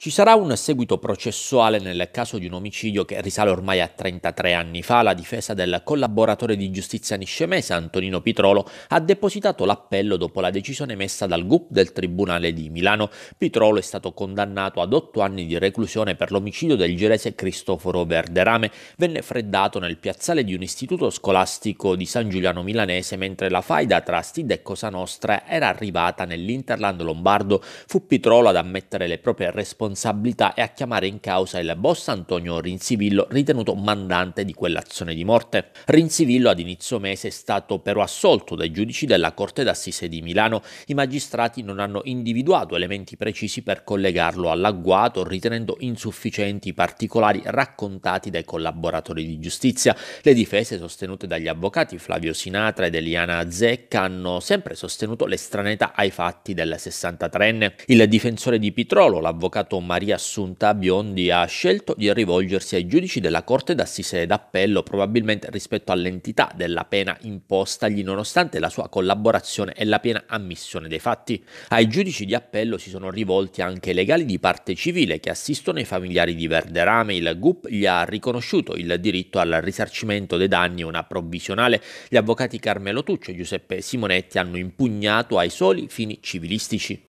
Ci sarà un seguito processuale nel caso di un omicidio che risale ormai a 33 anni fa. La difesa del collaboratore di giustizia niscemese Antonino Pitrolo ha depositato l'appello dopo la decisione messa dal GUP del Tribunale di Milano. Pitrolo è stato condannato ad 8 anni di reclusione per l'omicidio del gerese Cristoforo Verderame. Venne freddato nel piazzale di un istituto scolastico di San Giuliano Milanese mentre la faida tra Stid e Cosa Nostra era arrivata nell'Interland Lombardo. Fu Pitrolo ad ammettere le proprie responsabilità responsabilità e a chiamare in causa il boss Antonio Rinzivillo, ritenuto mandante di quell'azione di morte. Rinzivillo ad inizio mese è stato però assolto dai giudici della Corte d'Assise di Milano. I magistrati non hanno individuato elementi precisi per collegarlo all'agguato, ritenendo insufficienti i particolari raccontati dai collaboratori di giustizia. Le difese sostenute dagli avvocati Flavio Sinatra ed Eliana Zecca hanno sempre sostenuto l'estraneità ai fatti del 63enne. Il difensore di Pitrolo, l'avvocato Maria Assunta Biondi ha scelto di rivolgersi ai giudici della Corte d'Assise d'Appello probabilmente rispetto all'entità della pena impostagli nonostante la sua collaborazione e la piena ammissione dei fatti. Ai giudici di appello si sono rivolti anche i legali di parte civile che assistono i familiari di Verderame. Il GUP gli ha riconosciuto il diritto al risarcimento dei danni e una provvisionale. Gli avvocati Carmelo Tuccio e Giuseppe Simonetti hanno impugnato ai soli fini civilistici.